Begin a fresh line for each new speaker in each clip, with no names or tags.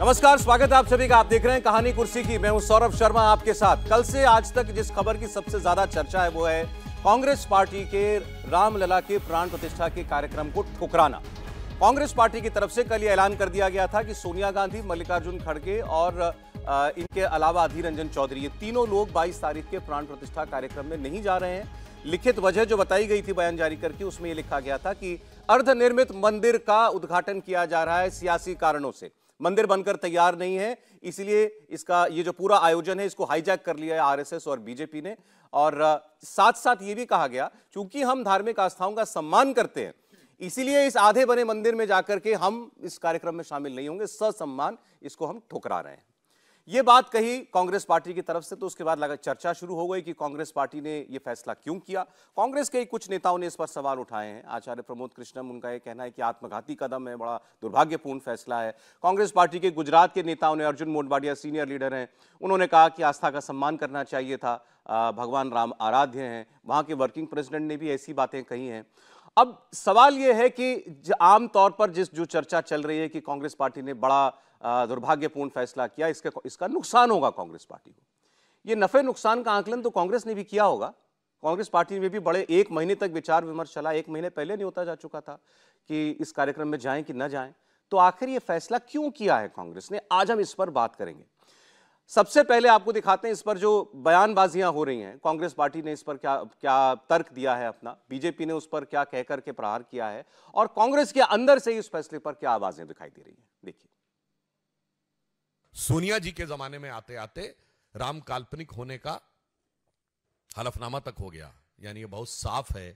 नमस्कार स्वागत है आप सभी का आप देख रहे हैं कहानी कुर्सी की मैं हूं सौरभ शर्मा आपके साथ कल से आज तक जिस खबर की सबसे ज्यादा चर्चा है वो है कांग्रेस पार्टी के रामलला के प्राण प्रतिष्ठा के कार्यक्रम को ठुकराना कांग्रेस पार्टी की तरफ से कल ये ऐलान कर दिया गया था कि सोनिया गांधी मल्लिकार्जुन खड़गे और इनके अलावा अधीर रंजन चौधरी ये तीनों लोग 22 तारीख के प्राण प्रतिष्ठा कार्यक्रम में नहीं जा रहे हैं लिखित वजह जो बताई गई थी बयान जारी करके उसमें ये लिखा गया था कि अर्धनिर्मित मंदिर का उद्घाटन किया जा रहा है सियासी कारणों से मंदिर बनकर तैयार नहीं है इसलिए इसका ये जो पूरा आयोजन है इसको हाईजैक कर लिया है आरएसएस और बीजेपी ने और साथ साथ ये भी कहा गया चूंकि हम धार्मिक आस्थाओं का सम्मान करते हैं इसीलिए इस आधे बने मंदिर में जाकर के हम इस कार्यक्रम में शामिल नहीं होंगे ससम्मान इसको हम ठुकरा रहे हैं ये बात कही कांग्रेस पार्टी की तरफ से तो उसके बाद लगा चर्चा शुरू हो गई कि कांग्रेस पार्टी ने ये फैसला क्यों किया कांग्रेस के कुछ नेताओं ने इस पर सवाल उठाए हैं आचार्य प्रमोद कृष्णम उनका ये कहना है कि आत्मघाती कदम है बड़ा दुर्भाग्यपूर्ण फैसला है कांग्रेस पार्टी के गुजरात के नेताओं ने अर्जुन मोटवाडिया सीनियर लीडर हैं उन्होंने कहा कि आस्था का सम्मान करना चाहिए था भगवान राम आराध्य हैं वहाँ के वर्किंग प्रेसिडेंट ने भी ऐसी बातें कही हैं अब सवाल यह है कि आमतौर पर जिस जो चर्चा चल रही है कि कांग्रेस पार्टी ने बड़ा दुर्भाग्यपूर्ण फैसला किया इसका इसका नुकसान होगा कांग्रेस पार्टी को ये नफ़े नुकसान का आंकलन तो कांग्रेस ने भी किया होगा कांग्रेस पार्टी में भी बड़े एक महीने तक विचार विमर्श चला एक महीने पहले नहीं होता जा चुका था कि इस कार्यक्रम में जाएं कि ना जाएं तो आखिर ये फैसला क्यों किया है कांग्रेस ने आज हम इस पर बात करेंगे सबसे पहले आपको दिखाते हैं इस पर जो बयानबाजियां हो रही हैं कांग्रेस पार्टी ने इस पर क्या क्या तर्क दिया है अपना बीजेपी ने उस पर क्या कहकर के प्रहार किया है और कांग्रेस के अंदर से ही इस फैसले पर क्या आवाजें दिखाई दे रही हैं देखिए सोनिया जी के जमाने में आते आते राम काल्पनिक होने का हलफनामा तक हो गया यानी यह बहुत साफ है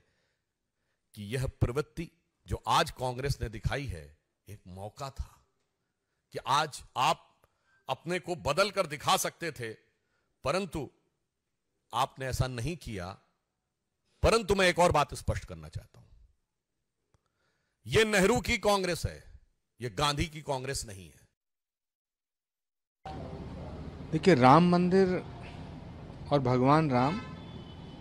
कि यह प्रवृत्ति जो आज कांग्रेस ने दिखाई है एक मौका था कि आज
आप अपने को बदल कर दिखा सकते थे परंतु
आपने ऐसा नहीं किया परंतु मैं एक और बात स्पष्ट करना चाहता हूं यह नेहरू की कांग्रेस है यह गांधी की कांग्रेस नहीं है
देखिए राम मंदिर और भगवान राम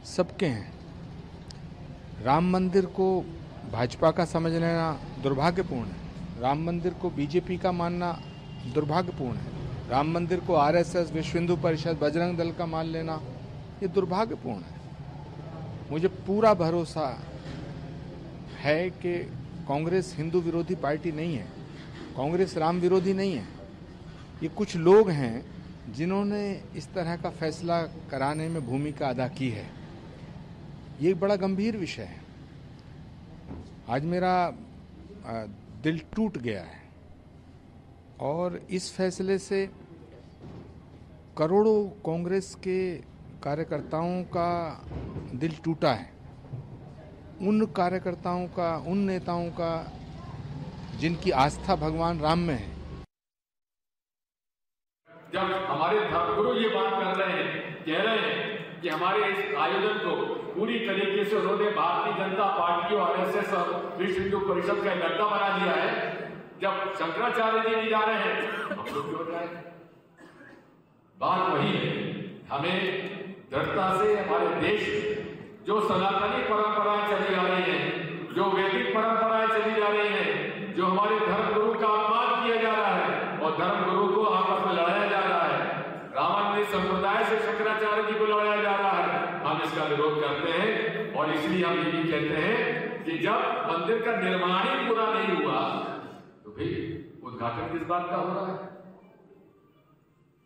सबके हैं राम मंदिर को भाजपा का समझ लेना दुर्भाग्यपूर्ण है राम मंदिर को बीजेपी का मानना दुर्भाग्यपूर्ण है राम मंदिर को आरएसएस विश्व हिंदू परिषद बजरंग दल का मान लेना ये दुर्भाग्यपूर्ण है मुझे पूरा भरोसा है कि कांग्रेस हिंदू विरोधी पार्टी नहीं है कांग्रेस राम विरोधी नहीं है ये कुछ लोग हैं जिन्होंने इस तरह का फैसला कराने में भूमिका अदा की है ये बड़ा गंभीर विषय है आज मेरा दिल टूट गया है और इस फैसले से करोड़ों कांग्रेस के कार्यकर्ताओं का दिल टूटा है उन कार्यकर्ताओं का उन नेताओं का जिनकी आस्था भगवान राम में है
जब हमारे धर्मगुरु ये बात कर रहे हैं कह रहे हैं कि हमारे इस आयोजन को पूरी तरीके से उन्होंने भारतीय जनता पार्टी और एस एस और विश्व हिंदू परिषद का इकट्ठा बना दिया है जब शंकराचार्य जी नहीं जा रहे हैं
हम लोग क्यों जाए
बात वही है हमें दृढ़ता से हमारे देश जो सनातनी परंपराएं चली जा रही है जो वैदिक परंपराएं चली जा रही है जो हमारे धर्मगुरु का संप्रदाय से शंकराचार्य जी को लड़ाया जा रहा है हम इसका विरोध करते हैं और इसलिए हम यही कहते हैं कि जब मंदिर का निर्माण ही पूरा नहीं हुआ तो भाई उद्घाटन किस बात का हो रहा है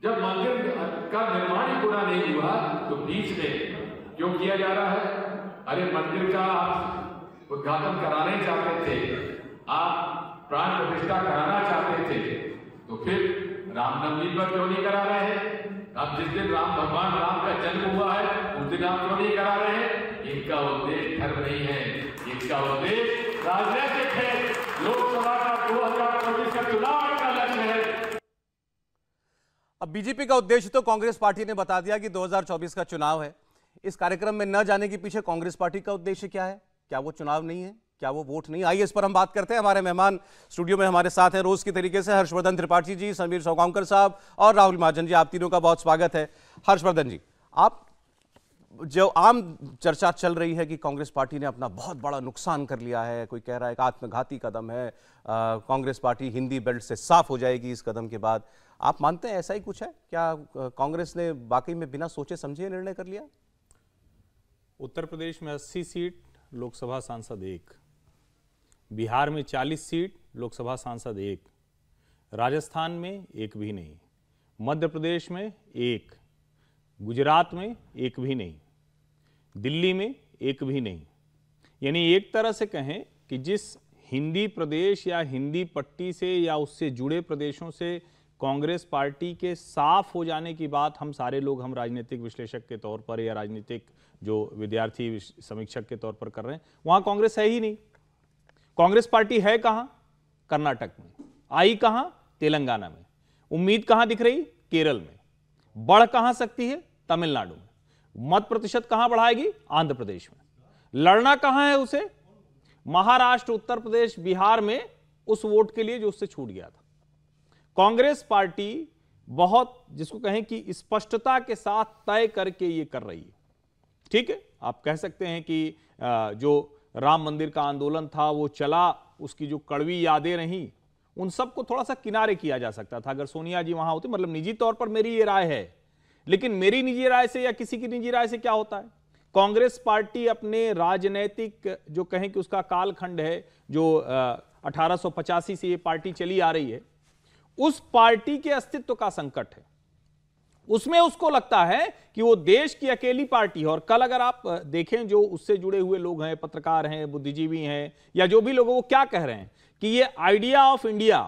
जब मंदिर का निर्माण ही पूरा नहीं हुआ तो बीच में क्यों किया जा रहा है अरे मंदिर का आप उद्घाटन कराने चाहते थे आप प्राण प्रतिष्ठा कराना चाहते थे तो फिर रामनवमी पर क्यों नहीं करा रहे हैं अब जिस दिन राम भगवान राम का जन्म हुआ है उस दिन आप क्यों नहीं करा रहे हैं इनका उद्देश्य धर्म नहीं है इनका उद्देश्य राजनीतिक है लोकसभा का दो हजार चौबीस का चुनाव का लक्ष्य है
अब बीजेपी का उद्देश्य तो कांग्रेस पार्टी ने बता दिया कि 2024 का चुनाव है इस कार्यक्रम में न जाने के पीछे कांग्रेस पार्टी का उद्देश्य क्या है क्या वो चुनाव नहीं है क्या वो वोट नहीं आई इस पर हम बात करते हैं हमारे मेहमान स्टूडियो में हमारे साथ हैं रोज की तरीके से हर्षवर्धन त्रिपाठी जी समीर सौगांवकर साहब और राहुल महाजन जी आप तीनों का बहुत स्वागत है हर्षवर्धन जी आप जो आम चर्चा चल रही है कि कांग्रेस पार्टी ने अपना बहुत बड़ा नुकसान कर लिया है कोई कह रहा है कि आत्मघाती कदम है कांग्रेस पार्टी हिंदी बेल्ट से साफ हो जाएगी इस कदम के बाद आप मानते हैं ऐसा ही कुछ है क्या कांग्रेस ने वाकई में बिना सोचे समझे निर्णय कर लिया उत्तर प्रदेश में अस्सी सीट लोकसभा
सांसद एक बिहार में 40 सीट लोकसभा सांसद एक राजस्थान में एक भी नहीं मध्य प्रदेश में एक गुजरात में एक भी नहीं दिल्ली में एक भी नहीं यानी एक तरह से कहें कि जिस हिंदी प्रदेश या हिंदी पट्टी से या उससे जुड़े प्रदेशों से कांग्रेस पार्टी के साफ हो जाने की बात हम सारे लोग हम राजनीतिक विश्लेषक के तौर पर या राजनीतिक जो विद्यार्थी समीक्षक के तौर पर कर रहे हैं वहाँ कांग्रेस है ही नहीं कांग्रेस पार्टी है कहां कर्नाटक में आई कहां तेलंगाना में उम्मीद कहां दिख रही केरल में बढ़ कहां सकती है तमिलनाडु में मत प्रतिशत कहां बढ़ाएगी आंध्र प्रदेश में लड़ना कहां है उसे महाराष्ट्र उत्तर प्रदेश बिहार में उस वोट के लिए जो उससे छूट गया था कांग्रेस पार्टी बहुत जिसको कहें कि स्पष्टता के साथ तय करके ये कर रही है ठीक है आप कह सकते हैं कि जो राम मंदिर का आंदोलन था वो चला उसकी जो कड़वी यादें रहीं उन सबको थोड़ा सा किनारे किया जा सकता था अगर सोनिया जी वहां होती मतलब निजी तौर पर मेरी ये राय है लेकिन मेरी निजी राय से या किसी की निजी राय से क्या होता है कांग्रेस पार्टी अपने राजनैतिक जो कहें कि उसका कालखंड है जो अठारह से ये पार्टी चली आ रही है उस पार्टी के अस्तित्व का संकट है उसमें उसको लगता है कि वो देश की अकेली पार्टी है और कल अगर आप देखें जो उससे जुड़े हुए लोग हैं पत्रकार हैं बुद्धिजीवी हैं या जो भी लोग वो क्या कह रहे हैं कि ये आइडिया ऑफ इंडिया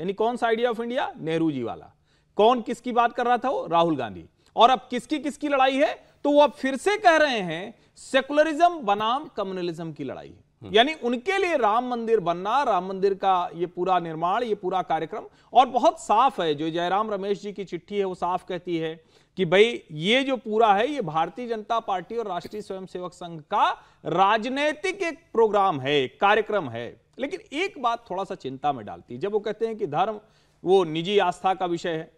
यानी कौन सा idea of India Nehru ji वाला कौन किसकी बात कर रहा था वो राहुल गांधी और अब किसकी किसकी लड़ाई है तो वो अब फिर से कह रहे हैं सेकुलरिज्म बनाम कम्युनलिज्म की लड़ाई है हम्म। यानी उनके लिए राम मंदिर बनना राम मंदिर का ये पूरा निर्माण ये पूरा कार्यक्रम और बहुत साफ है जो जयराम रमेश जी की चिट्ठी है वो साफ कहती है कि भाई ये जो पूरा है ये भारतीय जनता पार्टी और राष्ट्रीय स्वयंसेवक संघ का राजनीतिक एक प्रोग्राम है कार्यक्रम है लेकिन एक बात थोड़ा सा चिंता में डालती है जब वो कहते हैं कि धर्म वो निजी आस्था का विषय है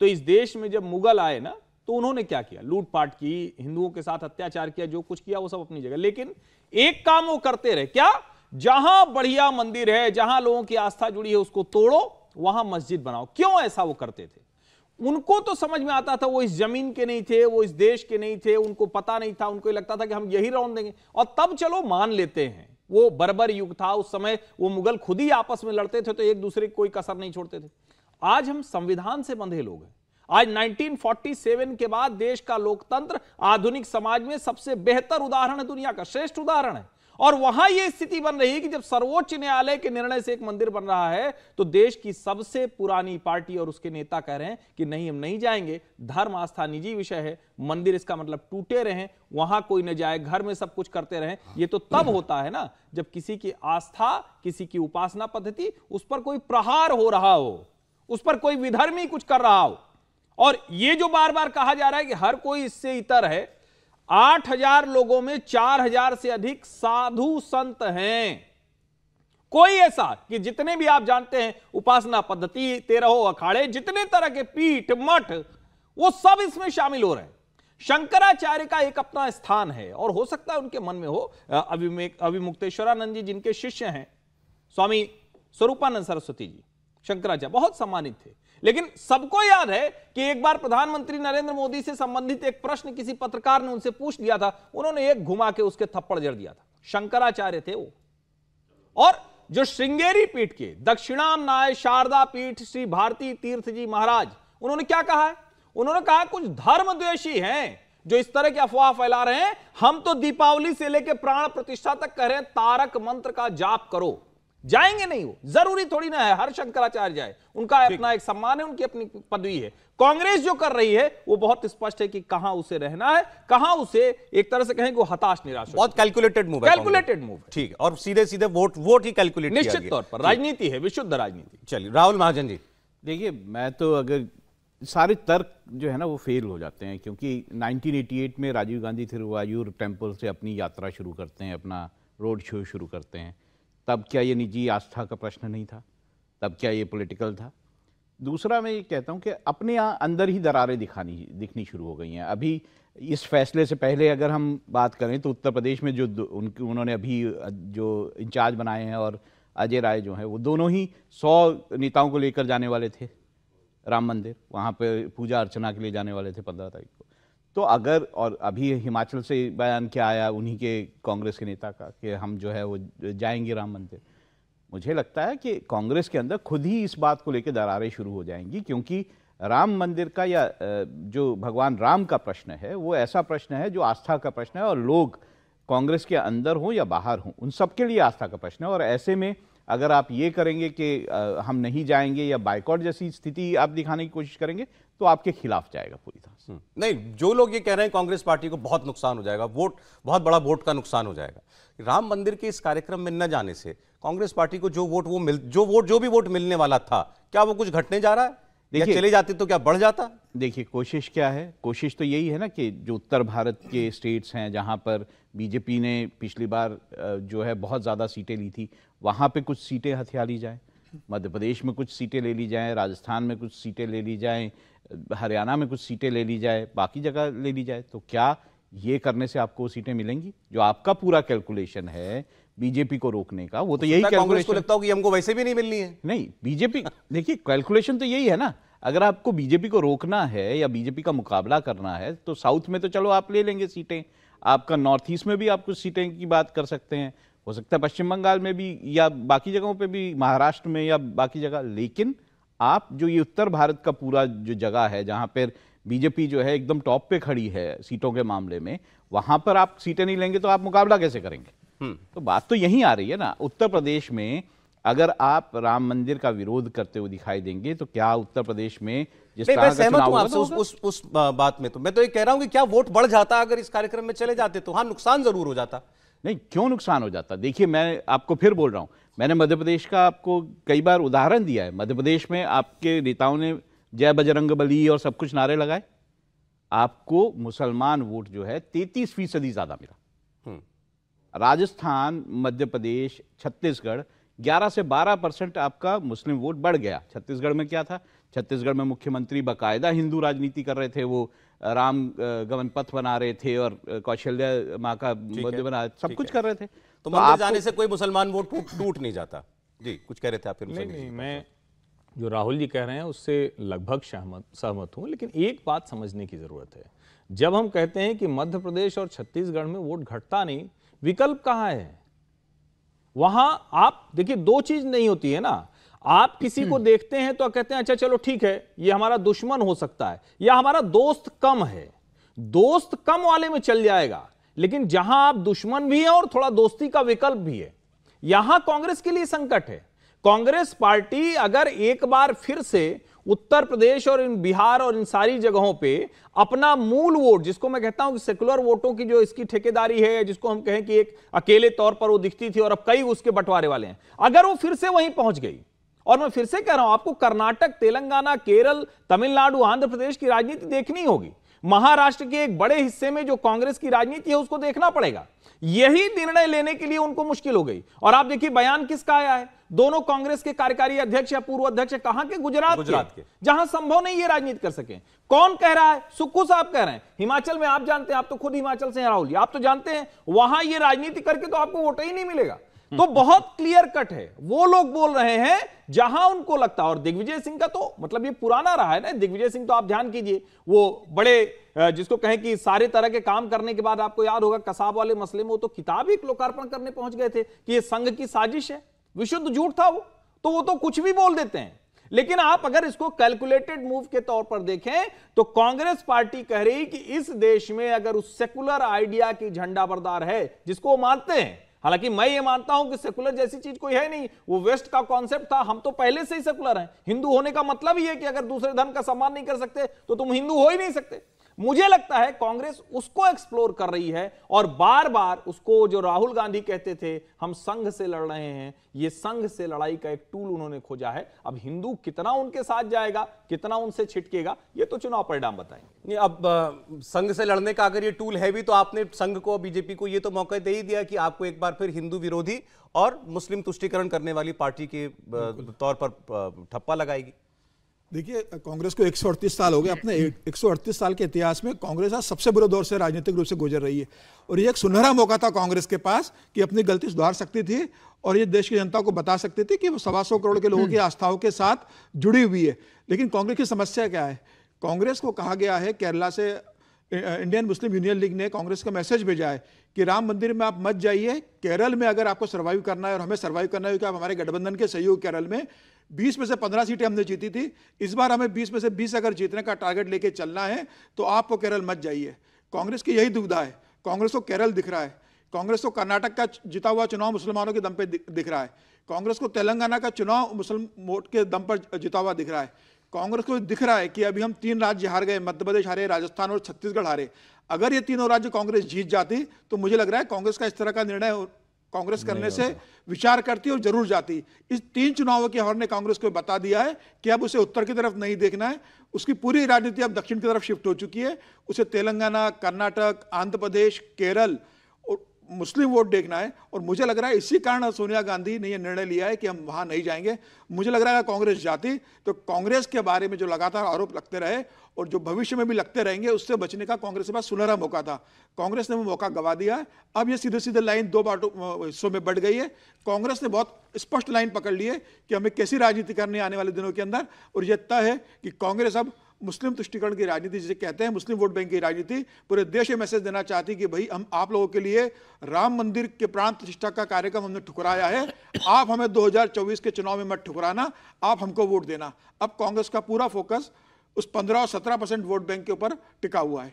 तो इस देश में जब मुगल आए ना तो उन्होंने क्या किया लूटपाट की हिंदुओं के साथ अत्याचार किया जो कुछ किया वो सब अपनी जगह लेकिन एक काम वो करते रहे क्या जहां बढ़िया मंदिर है जहां लोगों की आस्था जुड़ी है उसको तोड़ो वहां मस्जिद बनाओ क्यों ऐसा वो करते थे उनको तो समझ में आता था वो इस जमीन के नहीं थे वो इस देश के नहीं थे उनको पता नहीं था उनको लगता था कि हम यही रौन देंगे और तब चलो मान लेते हैं वो बर्बर युग था उस समय वो मुगल खुद ही आपस में लड़ते थे तो एक दूसरे की कोई कसर नहीं छोड़ते थे आज हम संविधान से बंधे लोग हैं आज 1947 के बाद देश का लोकतंत्र आधुनिक समाज में सबसे बेहतर उदाहरण है दुनिया का श्रेष्ठ उदाहरण है और वहां यह स्थिति बन रही है कि जब सर्वोच्च न्यायालय के निर्णय से एक मंदिर बन रहा है तो देश की सबसे पुरानी पार्टी और उसके नेता कह रहे हैं कि नहीं हम नहीं जाएंगे धर्म आस्था निजी विषय है मंदिर इसका मतलब टूटे रहे वहां कोई न जाए घर में सब कुछ करते रहे ये तो तब होता है ना जब किसी की आस्था किसी की उपासना पद्धति उस पर कोई प्रहार हो रहा हो उस पर कोई विधर्मी कुछ कर रहा हो और ये जो बार बार कहा जा रहा है कि हर कोई इससे इतर है आठ हजार लोगों में चार हजार से अधिक साधु संत हैं कोई ऐसा कि जितने भी आप जानते हैं उपासना पद्धति तेरह अखाड़े जितने तरह के पीठ मठ वो सब इसमें शामिल हो रहे हैं शंकराचार्य का एक अपना स्थान है और हो सकता है उनके मन में हो अभिमुक्तेश्वरानंद जी जिनके शिष्य हैं स्वामी स्वरूपानंद सरस्वती जी शंकराचार्य बहुत सम्मानित थे लेकिन सबको याद है कि एक बार प्रधानमंत्री नरेंद्र मोदी से संबंधित एक प्रश्न किसी पत्रकार ने उनसे पूछ लिया था उन्होंने एक घुमा के उसके थप्पड़ जड़ दिया था शंकराचार्य थे वो और जो श्रृंगेरी पीठ के दक्षिणाम नाय शारदा पीठ श्री भारती तीर्थ जी महाराज उन्होंने क्या कहा है उन्होंने कहा कुछ धर्मद्वेषी हैं जो इस तरह की अफवाह फैला रहे हैं हम तो दीपावली से लेकर प्राण प्रतिष्ठा तक कह रहे हैं तारक मंत्र का जाप करो जाएंगे नहीं वो जरूरी थोड़ी ना है हर शंकराचार्य जाए उनका अपना एक सम्मान है उनकी अपनी पदवी है कांग्रेस जो कर रही है वो बहुत स्पष्ट है कि कहां उसे रहना है कहां
उसे एक तरह से कहें हताश निराश बहुत कैलकुलेटेड मूव कैलकुलेटेड मूव ठीक और सीधे सीधे वोट वोट ही कैलकुलेट निश्चित तौर पर राजनीति है विशुद्ध राजनीति चलिए राहुल महाजन जी देखिए मैं
तो अगर सारे तर्क जो है ना वो फेल हो जाते हैं क्योंकि 1988 में राजीव गांधी थिरुवायूर टेम्पल से अपनी यात्रा शुरू करते हैं अपना रोड शो शुरू करते हैं तब क्या ये निजी आस्था का प्रश्न नहीं था तब क्या ये पॉलिटिकल था दूसरा मैं ये कहता हूँ कि अपने यहाँ अंदर ही दरारें दिखानी दिखनी शुरू हो गई हैं अभी इस फैसले से पहले अगर हम बात करें तो उत्तर प्रदेश में जो उनके उन्होंने अभी जो इंचार्ज बनाए हैं और अजय राय जो हैं वो दोनों ही सौ नेताओं को लेकर जाने वाले थे राम मंदिर वहाँ पर पूजा अर्चना के लिए जाने वाले थे पंद्रह तारीख को तो अगर और अभी हिमाचल से बयान क्या आया उन्हीं के कांग्रेस के नेता का कि हम जो है वो जाएंगे राम मंदिर मुझे लगता है कि कांग्रेस के अंदर खुद ही इस बात को लेकर दरारें शुरू हो जाएंगी क्योंकि राम मंदिर का या जो भगवान राम का प्रश्न है वो ऐसा प्रश्न है जो आस्था का प्रश्न है और लोग कांग्रेस के अंदर हों या बाहर हों उन सबके लिए आस्था का प्रश्न है और ऐसे में अगर आप ये करेंगे कि हम नहीं जाएंगे या बाइकआउट जैसी स्थिति आप
दिखाने की कोशिश करेंगे तो आपके खिलाफ जाएगा पूरी तरह नहीं जो लोग ये कह रहे हैं कांग्रेस पार्टी को बहुत नुकसान हो जाएगा वोट बहुत बड़ा वोट का नुकसान हो जाएगा राम मंदिर के इस कार्यक्रम में न जाने से कांग्रेस पार्टी को जो वोट वो मिल जो वोट जो भी वोट मिलने वाला था क्या वो कुछ घटने जा रहा है देखिए चले जाते तो क्या बढ़ जाता
देखिए कोशिश क्या है कोशिश तो यही है ना कि जो उत्तर भारत के स्टेट्स हैं जहां पर बीजेपी ने पिछली बार जो है बहुत ज़्यादा सीटें ली थी वहां पे कुछ सीटें हथिया ली जाए मध्य प्रदेश में कुछ सीटें ले ली जाए राजस्थान में कुछ सीटें ले ली जाएं हरियाणा में कुछ सीटें ले ली जाए बाकी जगह ले ली जाए तो क्या ये करने से आपको सीटें मिलेंगी जो आपका पूरा कैलकुलेशन है बीजेपी को रोकने का वो तो यही कांग्रेस को लगता
हो कि हमको वैसे भी नहीं मिलनी है
नहीं बीजेपी देखिए कैलकुलेशन तो यही है ना अगर आपको बीजेपी को रोकना है या बीजेपी का मुकाबला करना है तो साउथ में तो चलो आप ले लेंगे सीटें आपका नॉर्थ ईस्ट में भी आप कुछ सीटें की बात कर सकते हैं हो सकता है पश्चिम बंगाल में भी या बाकी जगहों पे भी महाराष्ट्र में या बाकी जगह लेकिन आप जो ये उत्तर भारत का पूरा जो जगह है जहां पर बीजेपी जो है एकदम टॉप पे खड़ी है सीटों के मामले में वहां पर आप सीटें नहीं लेंगे तो आप मुकाबला कैसे करेंगे हम्म। तो बात तो यही आ रही है ना उत्तर प्रदेश में अगर आप राम मंदिर का विरोध करते हुए दिखाई देंगे तो क्या उत्तर प्रदेश
में जिस मैं सहमत हूं आपसे उस, उस उस बात में तो मैं तो ये कह रहा हूं कि क्या वोट बढ़ जाता अगर इस कार्यक्रम में चले जाते तो हाँ नुकसान जरूर हो जाता नहीं क्यों नुकसान हो जाता देखिए मैं आपको फिर बोल रहा
हूँ मैंने मध्य प्रदेश का आपको कई बार उदाहरण दिया है मध्य प्रदेश में आपके नेताओं ने जय बजरंग बली और सब कुछ नारे लगाए आपको मुसलमान वोट जो है तैतीस फीसदी ज़्यादा मिला हम्म। राजस्थान मध्य प्रदेश छत्तीसगढ़ 11 से 12 परसेंट आपका मुस्लिम वोट बढ़ गया छत्तीसगढ़ में क्या था छत्तीसगढ़ में मुख्यमंत्री बाकायदा हिंदू राजनीति कर रहे थे वो राम गमन पथ बना रहे थे और
कौशल्या माँ का मंदिर बना सब कुछ कर रहे थे तो, तो मंदिर जाने से कोई मुसलमान वोट टूट नहीं जाता जी कुछ कह रहे थे आप फिर नहीं, नहीं मैं जो राहुल जी कह रहे हैं उससे
लगभग सहमत सहमत हूँ लेकिन एक बात समझने की ज़रूरत है जब हम कहते हैं कि मध्य प्रदेश और छत्तीसगढ़ में वोट घटता नहीं विकल्प कहाँ है वहां आप देखिए दो चीज नहीं होती है ना आप किसी को हम्म। देखते हैं तो कहते हैं अच्छा चलो ठीक है ये हमारा दुश्मन हो सकता है या हमारा दोस्त कम है दोस्त कम वाले में चल जाएगा लेकिन जहां आप दुश्मन भी हैं और थोड़ा दोस्ती का विकल्प भी है यहां कांग्रेस के लिए संकट है कांग्रेस पार्टी अगर एक बार फिर से उत्तर प्रदेश और इन बिहार और इन सारी जगहों पे अपना मूल वोट जिसको मैं कहता हूं कि सेकुलर वोटों की जो इसकी ठेकेदारी है जिसको हम कहें कि एक अकेले तौर पर वो दिखती थी और अब कई उसके बंटवारे वाले हैं अगर वो फिर से वहीं पहुंच गई और मैं फिर से कह रहा हूं आपको कर्नाटक तेलंगाना केरल तमिलनाडु आंध्र प्रदेश की राजनीति देखनी होगी महाराष्ट्र के एक बड़े हिस्से में जो कांग्रेस की राजनीति है उसको देखना पड़ेगा यही निर्णय लेने के लिए उनको मुश्किल हो गई और आप देखिए बयान किसका आया है दोनों कांग्रेस के कार्यकारी अध्यक्ष या पूर्व अध्यक्ष कहां के गुजरात गुजरात के, के। जहां संभव नहीं ये राजनीति कर सके कौन कह रहा है सुक्खू साहब कह रहे हैं हिमाचल में आप जानते हैं आप तो खुद हिमाचल से हैं राहुल आप तो जानते हैं वहां ये राजनीति करके तो आपको वोट ही नहीं मिलेगा तो बहुत क्लियर कट है वो लोग बोल रहे हैं जहां उनको लगता है और दिग्विजय सिंह का तो मतलब ये पुराना रहा है ना दिग्विजय सिंह तो आप ध्यान कीजिए वो बड़े जिसको कहें कि सारे तरह के काम करने के बाद आपको याद होगा कसाब वाले मसले में वो तो किताब ही लोकार्पण करने पहुंच गए थे कि ये संघ की साजिश है विशुद्ध झूठ था वो तो वो तो कुछ भी बोल देते हैं लेकिन आप अगर इसको कैलकुलेटेड मूव के तौर पर देखें तो कांग्रेस पार्टी कह रही कि इस देश में अगर उस सेकुलर आइडिया की झंडा बरदार है जिसको मानते हैं हालांकि मैं ये मानता हूं कि सेकुलर जैसी चीज कोई है नहीं वो वेस्ट का कॉन्सेप्ट था हम तो पहले से ही सेकुलर हैं हिंदू होने का मतलब ही है कि अगर दूसरे धर्म का सम्मान नहीं कर सकते तो तुम हिंदू हो ही नहीं सकते मुझे लगता है कांग्रेस उसको एक्सप्लोर कर रही है और बार बार उसको जो राहुल गांधी कहते थे हम संघ से लड़ रहे हैं ये संघ से लड़ाई का एक टूल उन्होंने खोजा है अब हिंदू कितना उनके साथ जाएगा कितना उनसे छिटकेगा ये तो चुनाव परिणाम बताएंगे
अब संघ से लड़ने का अगर ये टूल है भी तो आपने संघ को बीजेपी को यह तो मौका दे ही दिया कि आपको एक बार फिर हिंदू विरोधी और मुस्लिम तुष्टिकरण करने वाली पार्टी के तौर पर ठप्पा लगाएगी
देखिए कांग्रेस को एक साल हो गए अपने हम्म। एक साल के इतिहास में कांग्रेस आज सबसे बुरे दौर से राजनीतिक रूप से गुजर रही है और ये एक सुनहरा मौका था कांग्रेस के पास कि अपनी गलती सुधार सकती थी और ये देश की जनता को बता सकती थी कि वो सवा सौ करोड़ के लोगों की हम्म। आस्थाओं के साथ जुड़ी हुई है लेकिन कांग्रेस की समस्या क्या है कांग्रेस को कहा गया है केरला से इंडियन मुस्लिम यूनियन लीग ने कांग्रेस का मैसेज भेजा है कि राम मंदिर में आप मत जाइए केरल में अगर आपको सर्वाइव करना है और हमें सर्वाइव करना है क्योंकि आप हमारे गठबंधन के सहयोग केरल में 20 में से 15 सीटें हमने जीती थी इस बार हमें 20 में से 20 अगर जीतने का टारगेट लेके चलना है तो आपको केरल मत जाइए कांग्रेस की यही दुविधा है कांग्रेस को केरल दिख रहा है कांग्रेस को कर्नाटक का जीता हुआ चुनाव मुसलमानों के दम पे दिख रहा है कांग्रेस को तेलंगाना का चुनाव मुस्लिम वोट के दम पर जीता हुआ दिख रहा है कांग्रेस को दिख रहा है कि अभी हम तीन राज्य हार गए मध्य प्रदेश हारे राजस्थान और छत्तीसगढ़ हारे अगर ये तीनों राज्य कांग्रेस जीत जाती तो मुझे लग रहा है कांग्रेस का इस तरह का निर्णय कांग्रेस करने से विचार करती और जरूर जाती इस तीन चुनावों के हॉर ने कांग्रेस को बता दिया है कि अब उसे उत्तर की तरफ नहीं देखना है उसकी पूरी राजनीति अब दक्षिण की तरफ शिफ्ट हो चुकी है उसे तेलंगाना कर्नाटक आंध्र प्रदेश केरल मुस्लिम वोट देखना है और मुझे लग रहा है इसी कारण सोनिया गांधी ने यह निर्णय लिया है कि हम वहां नहीं जाएंगे मुझे लग रहा है कांग्रेस जाती तो कांग्रेस के बारे में जो लगातार आरोप लगते रहे और जो भविष्य में भी लगते रहेंगे उससे बचने का कांग्रेस के पास सुनहरा मौका था कांग्रेस ने वो मौका गवा दिया है अब ये सीधे सीधे लाइन दो हिस्सों में बढ़ गई है कांग्रेस ने बहुत स्पष्ट लाइन पकड़ ली है कि हमें कैसी राजनीति करनी आने वाले दिनों के अंदर और यह तय है कि कांग्रेस अब मुस्लिम तुष्टिकरण की राजनीति जिसे कहते हैं मुस्लिम वोट बैंक की राजनीति पूरे देश में मैसेज देना चाहती कि भाई हम आप लोगों के लिए राम मंदिर के प्राण प्रतिष्ठा का कार्यक्रम हमने ठुकराया है आप हमें 2024 के चुनाव में मत ठुकराना आप हमको वोट देना अब कांग्रेस का पूरा फोकस उस पंद्रह और सत्रह परसेंट वोट बैंक के ऊपर टिका हुआ है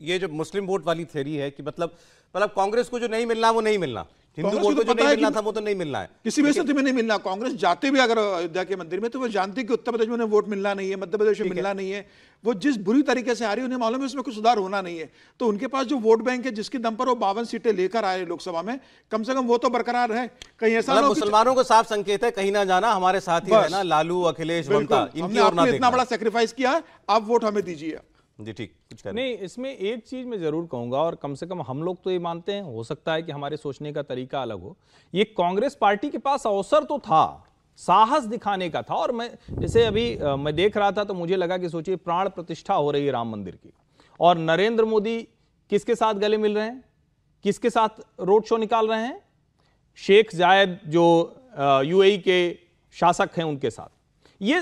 ये जो मुस्लिम वोट वाली थ्योरी है कि मतलब मतलब कांग्रेस को जो नहीं मिलना वो नहीं मिलना हिंदू वोट को तो जो नहीं मिलना था वो तो नहीं मिलना है
किसी भी स्थिति में नहीं मिलना कांग्रेस जाते भी अगर अयोध्या के मंदिर में तो वो जानती कि उत्तर प्रदेश में उन्हें वोट मिलना नहीं है मध्य प्रदेश में मिलना नहीं है वो जिस बुरी तरीके से आ रही है उन्हें मालूम है उसमें कुछ सुधार होना नहीं है तो उनके पास जो वोट बैंक है जिसके दम पर वो बावन सीटें लेकर आए लोकसभा में कम से कम वो तो बरकरार है कहीं ऐसा मतलब मुसलमानों को साफ संकेत है कहीं ना जाना हमारे
साथ ही रहना लालू अखिलेश इतना बड़ा
सेक्रीफाइस
किया आप वोट हमें दीजिए जी ठीक कुछ नहीं इसमें एक चीज़ मैं ज़रूर कहूंगा और कम से कम हम लोग तो ये मानते हैं हो सकता है कि हमारे सोचने का तरीका अलग हो ये कांग्रेस पार्टी के पास अवसर तो था साहस दिखाने का था और मैं जैसे अभी आ, मैं देख रहा था तो मुझे लगा कि सोचिए प्राण प्रतिष्ठा हो रही है राम मंदिर की और नरेंद्र मोदी किसके साथ गले मिल रहे हैं किसके साथ रोड शो निकाल रहे हैं शेख जायद जो यूएई के शासक हैं उनके साथ ये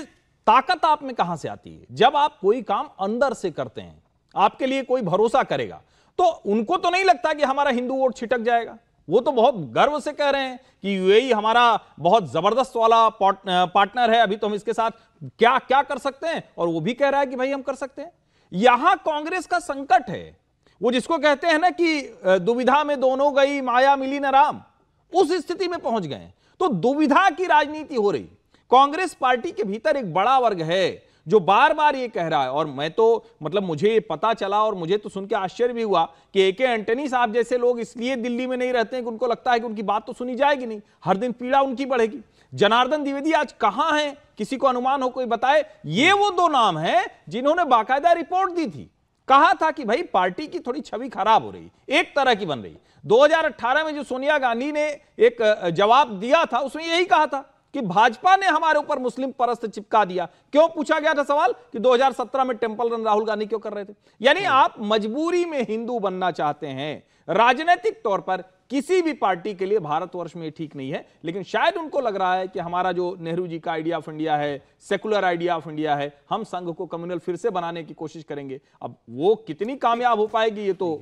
ताकत आप में कहां से आती है जब आप कोई काम अंदर से करते हैं आपके लिए कोई भरोसा करेगा तो उनको तो नहीं लगता कि हमारा हिंदू वोट छिटक जाएगा वो तो बहुत गर्व से कह रहे हैं कि यूएई हमारा बहुत जबरदस्त वाला पार्टनर है अभी तो हम इसके साथ क्या क्या कर सकते हैं और वो भी कह रहा है कि भाई हम कर सकते हैं यहां कांग्रेस का संकट है वो जिसको कहते हैं ना कि दुविधा में दोनों गई माया मिली न राम उस स्थिति में पहुंच गए तो दुविधा की राजनीति हो रही कांग्रेस पार्टी के भीतर एक बड़ा वर्ग है जो बार बार ये कह रहा है और मैं तो मतलब मुझे पता चला और मुझे तो सुन के आश्चर्य भी हुआ कि ए के एंटनी साहब जैसे लोग इसलिए दिल्ली में नहीं रहते हैं कि उनको लगता है कि उनकी बात तो सुनी जाएगी नहीं हर दिन पीड़ा उनकी बढ़ेगी जनार्दन द्विवेदी आज कहां हैं किसी को अनुमान हो कोई बताए ये वो दो नाम है जिन्होंने बाकायदा रिपोर्ट दी थी कहा था कि भाई पार्टी की थोड़ी छवि खराब हो रही एक तरह की बन रही 2018 में जो सोनिया गांधी ने एक जवाब दिया था उसमें यही कहा था कि भाजपा ने हमारे ऊपर मुस्लिम परस्त चिपका दिया क्यों पूछा गया था सवाल कि 2017 में टेम्पल रन राहुल गांधी क्यों कर रहे थे यानी हम्म। आप मजबूरी में हिंदू बनना चाहते हैं राजनीतिक तौर पर किसी भी पार्टी के लिए भारतवर्ष में ठीक नहीं है लेकिन शायद उनको लग रहा है कि हमारा जो नेहरू जी का आइडिया ऑफ इंडिया है सेकुलर आइडिया ऑफ इंडिया है हम संघ को कम्युनल फिर से बनाने की कोशिश करेंगे अब वो कितनी कामयाब हो पाएगी ये तो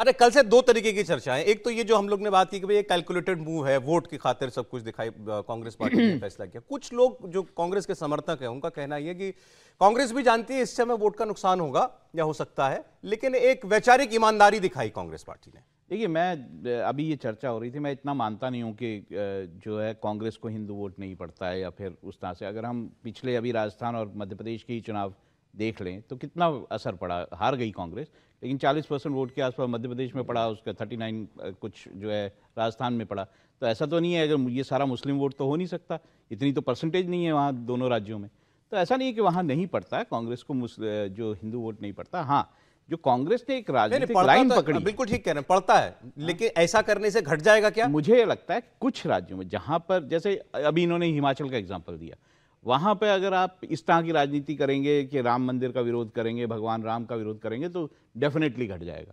अरे अच्छा, कल
से दो तरीके की चर्चा है एक तो ये जो हम लोग ने बात की कि भाई कैलकुलेटेड मूव है वोट की खातिर सब कुछ दिखाई कांग्रेस पार्टी ने हम्म। फैसला किया कुछ लोग जो कांग्रेस के समर्थक हैं उनका कहना यह कि कांग्रेस भी जानती है इस समय वोट का नुकसान होगा या हो सकता है लेकिन एक वैचारिक ईमानदारी दिखाई कांग्रेस पार्टी ने
देखिए मैं अभी ये चर्चा हो रही थी मैं इतना मानता नहीं हूँ कि जो है कांग्रेस को हिंदू वोट नहीं पड़ता है या फिर उस तरह से अगर हम पिछले अभी राजस्थान और मध्य प्रदेश के ही चुनाव देख लें तो कितना असर पड़ा हार गई कांग्रेस लेकिन 40 परसेंट वोट के आसपास मध्य प्रदेश में पड़ा उसका 39 कुछ जो है राजस्थान में पड़ा तो ऐसा तो नहीं है अगर ये सारा मुस्लिम वोट तो हो नहीं सकता इतनी तो परसेंटेज नहीं है वहाँ दोनों राज्यों में तो ऐसा नहीं है कि वहाँ नहीं पड़ता कांग्रेस को जो हिंदू वोट नहीं पड़ता हाँ जो कांग्रेस ने एक राजनीतिक लाइन तो पकड़ी बिल्कुल ठीक कह रहे हैं पड़ता है हाँ। लेकिन ऐसा करने से घट जाएगा क्या मुझे लगता है कुछ राज्यों में जहां पर जैसे अभी इन्होंने हिमाचल का एग्जाम्पल दिया वहाँ पे अगर आप इस तरह की राजनीति करेंगे कि राम मंदिर का विरोध करेंगे भगवान राम का विरोध करेंगे तो डेफिनेटली घट जाएगा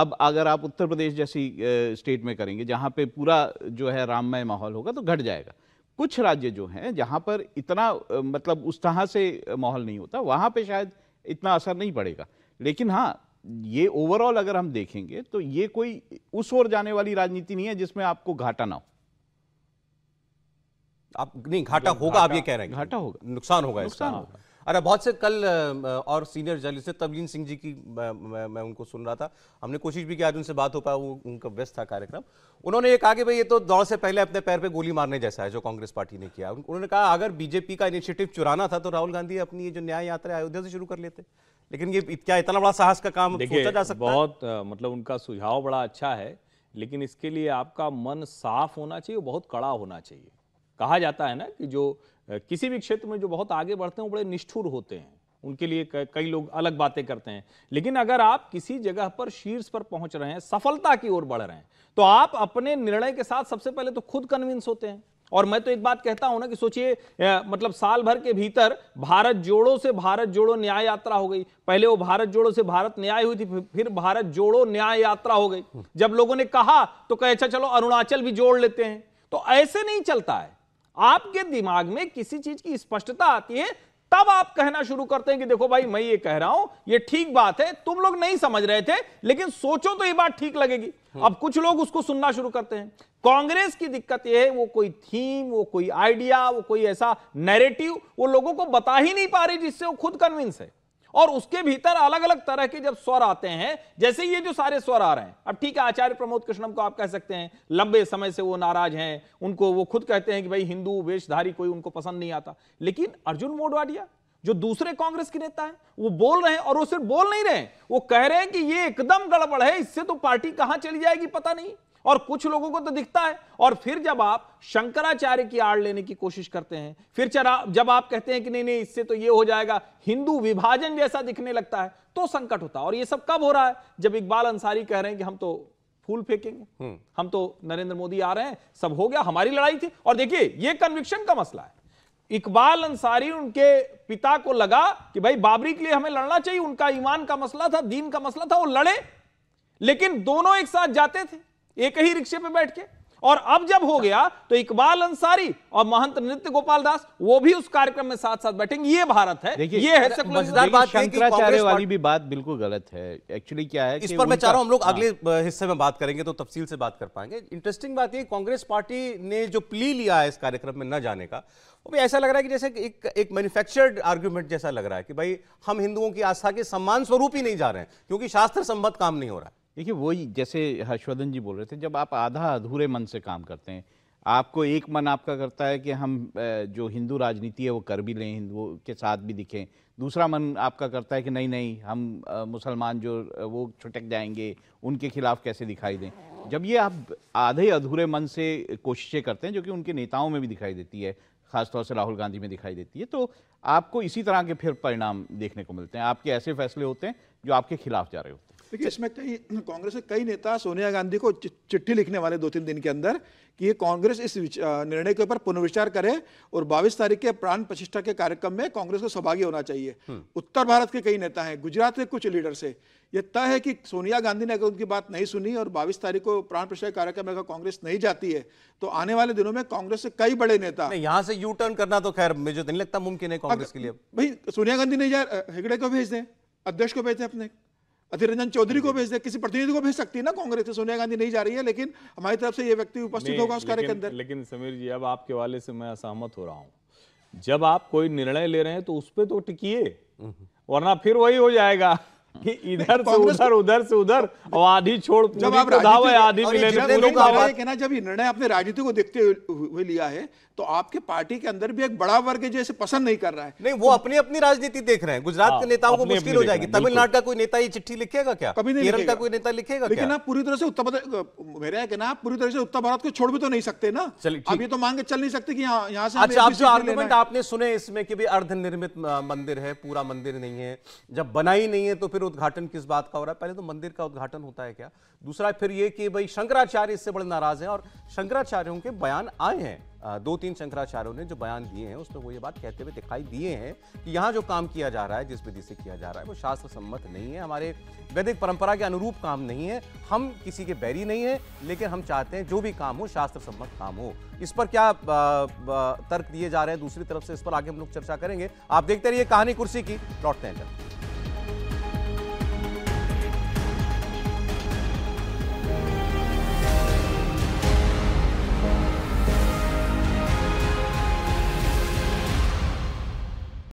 अब अगर आप उत्तर प्रदेश जैसी स्टेट में करेंगे जहाँ पे पूरा जो है राममय माहौल होगा तो घट जाएगा कुछ राज्य जो हैं जहाँ पर इतना मतलब उस तरह से माहौल नहीं होता वहाँ पे शायद इतना असर नहीं पड़ेगा लेकिन हाँ ये ओवरऑल अगर हम देखेंगे तो ये कोई उस ओर जाने वाली राजनीति नहीं है जिसमें आपको घाटा ना हो
आप नहीं घाटा होगा आप ये कह रहे हैं घाटा होगा नुकसान होगा इसका अरे बहुत से कल और सीनियर जर्नलिस्ट थे तबलीन सिंह जी की मैं, मैं उनको सुन रहा था हमने कोशिश भी की आज उनसे बात हो पाया वो उनका व्यस्त था कार्यक्रम उन्होंने ये कहा कि भाई ये तो दौड़ से पहले अपने पैर पे गोली मारने जैसा है जो कांग्रेस पार्टी ने किया उन्होंने कहा अगर बीजेपी का इनिशिएटिव चुराना था तो राहुल गांधी अपनी ये जो न्याय यात्रा अयोध्या से शुरू कर लेते लेकिन ये क्या इतना बड़ा साहस का काम सोचा जा सकता
बहुत मतलब उनका सुझाव बड़ा अच्छा है लेकिन इसके लिए आपका मन साफ होना चाहिए बहुत कड़ा होना चाहिए कहा जाता है ना कि जो किसी भी क्षेत्र में जो बहुत आगे बढ़ते हैं वो बड़े निष्ठुर होते हैं उनके लिए कई लोग अलग बातें करते हैं लेकिन अगर आप किसी जगह पर शीर्ष पर पहुंच रहे हैं सफलता की ओर बढ़ रहे हैं तो आप अपने निर्णय के साथ सबसे पहले तो खुद कन्विंस होते हैं और मैं तो एक बात कहता हूं ना कि सोचिए मतलब साल भर के भीतर भारत जोड़ो से भारत जोड़ो न्याय यात्रा हो गई पहले वो भारत जोड़ो से भारत न्याय हुई थी फिर भारत जोड़ो न्याय यात्रा हो गई जब लोगों ने कहा तो कहे अच्छा चलो अरुणाचल भी जोड़ लेते हैं तो ऐसे नहीं चलता है आपके दिमाग में किसी चीज की स्पष्टता आती है तब आप कहना शुरू करते हैं कि देखो भाई मैं ये कह रहा हूं ये ठीक बात है तुम लोग नहीं समझ रहे थे लेकिन सोचो तो ये बात ठीक लगेगी हम्म। अब कुछ लोग उसको सुनना शुरू करते हैं कांग्रेस की दिक्कत यह है वो कोई थीम वो कोई आइडिया वो कोई ऐसा नैरेटिव वो लोगों को बता ही नहीं पा रही जिससे वो खुद कन्विंस है और उसके भीतर अलग अलग तरह के जब स्वर आते हैं जैसे ये जो सारे स्वर आ रहे हैं अब ठीक है आचार्य प्रमोद कृष्णम को आप कह सकते हैं लंबे समय से वो नाराज हैं उनको वो खुद कहते हैं कि भाई हिंदू वेशधारी कोई उनको पसंद नहीं आता लेकिन अर्जुन मोडवाडिया जो दूसरे कांग्रेस के नेता है वो बोल रहे हैं और वो सिर्फ बोल नहीं रहे वो कह रहे हैं कि ये एकदम गड़बड़ है इससे तो पार्टी कहां चली जाएगी पता नहीं और कुछ लोगों को तो दिखता है और फिर जब आप शंकराचार्य की आड़ लेने की कोशिश करते हैं फिर जब आप कहते हैं कि नहीं नहीं इससे तो ये हो जाएगा हिंदू विभाजन जैसा दिखने लगता है तो संकट होता है और ये सब कब हो रहा है जब इकबाल अंसारी कह रहे हैं कि हम तो फूल फेंकेंगे हम्म। हम तो नरेंद्र मोदी आ रहे हैं सब हो गया हमारी लड़ाई थी और देखिए ये कन्विक्शन का मसला है इकबाल अंसारी उनके पिता को लगा कि भाई बाबरी के लिए हमें लड़ना चाहिए उनका ईमान का मसला था दीन का मसला था वो लड़े लेकिन दोनों एक साथ जाते थे एक ही रिक्शे पे बैठ के और अब जब हो गया तो इकबाल अंसारी और महंत नृत्य गोपाल दास वो भी उस कार्यक्रम में साथ साथ बैठेंगे ये भारत है ये है
शंकराचार्य वाली
भी बात बिल्कुल गलत है एक्चुअली क्या है इस पर मैं चाह रहा हूं हम लोग हाँ। अगले हिस्से में बात करेंगे तो तफसील से बात कर पाएंगे इंटरेस्टिंग बात यह कांग्रेस पार्टी ने जो प्ली लिया है इस कार्यक्रम में न जाने का वो भी ऐसा लग रहा है कि जैसे एक एक मैन्युफैक्चर्ड आर्ग्यूमेंट जैसा लग रहा है कि भाई हम हिंदुओं की आस्था के सम्मान स्वरूप ही नहीं जा रहे हैं क्योंकि शास्त्र संबद्ध काम नहीं हो रहा है देखिए वही जैसे
हर्षवर्धन जी बोल रहे थे जब आप आधा अधूरे मन से काम करते हैं आपको एक मन आपका करता है कि हम जो हिंदू राजनीति है वो कर भी लें हिंदुओं के साथ भी दिखें दूसरा मन आपका करता है कि नहीं नहीं हम मुसलमान जो वो छुटक जाएंगे उनके खिलाफ कैसे दिखाई दें जब ये आप आधे अधूरे मन से कोशिशें करते हैं जो कि उनके नेताओं में भी दिखाई देती है खासतौर से राहुल गांधी में दिखाई देती है तो आपको इसी तरह के फिर परिणाम देखने को मिलते हैं आपके ऐसे फैसले होते हैं जो आपके खिलाफ जा रहे होते हैं
देखिए इसमें कई कांग्रेस के कई नेता सोनिया गांधी को चिट्ठी लिखने वाले दो तीन दिन के अंदर कि ये कांग्रेस इस निर्णय के ऊपर पुनर्विचार करे और 22 तारीख के प्राण प्रतिष्ठा के कार्यक्रम में कांग्रेस को सौभाग्य होना चाहिए हम्म। उत्तर भारत के कई नेता हैं गुजरात के कुछ लीडर्स है यह तय है कि सोनिया गांधी ने अगर उनकी बात नहीं सुनी और 22 तारीख को प्राण प्रतिष्ठा कार्यक्रम अगर कांग्रेस नहीं जाती है तो आने वाले दिनों में कांग्रेस के कई बड़े नेता
यहाँ से यू टर्न करना तो खैर मुझे तो नहीं लगता मुमकिन है कांग्रेस के लिए
भाई सोनिया गांधी नहीं जाए हेगड़े को भेज दें अध्यक्ष को भेज दें अपने अधीर रंजन चौधरी को भेज दे किसी प्रतिनिधि को भेज सकती है ना कांग्रेस सोनिया गांधी नहीं जा रही है लेकिन हमारी तरफ से ये व्यक्ति उपस्थित होगा उस कार्य के अंदर
लेकिन समीर जी अब आपके वाले से मैं असहमत हो रहा हूँ जब आप कोई निर्णय ले रहे हैं तो उस पर तो टिकिए वरना फिर वही हो जाएगा कि इधर से उधर उधर से उधर और आधी छोड़ जब आप तो आधी मिले जब
ये निर्णय आपने राजनीति को देखते हुए लिया है तो आपके पार्टी के अंदर भी एक बड़ा वर्ग है जो इसे पसंद नहीं कर रहा है नहीं वो तो, अपनी अपनी राजनीति देख रहे हैं गुजरात के हाँ, नेताओं को मुश्किल हो जाएगी तमिलनाडु का कोई नेता ये चिट्ठी लिखेगा क्या कभी नहीं का कोई नेता लिखेगा लेकिन आप पूरी तरह से उत्तर मेरा कहना आप पूरी तरह से उत्तर भारत को छोड़ भी तो नहीं सकते ना अब ये तो मांग चल नहीं सकते यहाँ से अच्छा जो आर्गूमेंट
आपने सुने इसमें कि अर्ध निर्मित मंदिर है पूरा मंदिर नहीं है जब बना ही नहीं है तो फिर उद्घाटन किस बात का हो रहा है पहले तो मंदिर का उद्घाटन होता है क्या दूसरा फिर ये कि भाई शंकराचार्य इससे बड़े नाराज हैं और शंकराचार्यों के बयान आए हैं दो तीन शंकराचार्यों ने जो बयान दिए हैं उसमें वो ये बात कहते हुए दिखाई दिए हैं कि यहाँ जो काम किया जा रहा है जिस विधि से किया जा रहा है वो शास्त्र सम्मत नहीं है हमारे वैदिक परंपरा के अनुरूप काम नहीं है हम किसी के बैरी नहीं है लेकिन हम चाहते हैं जो भी काम हो शास्त्र सम्मत काम हो इस पर क्या तर्क दिए जा रहे हैं दूसरी तरफ से इस पर आगे हम लोग चर्चा करेंगे आप देखते रहिए कहानी कुर्सी की लौटते हैं जब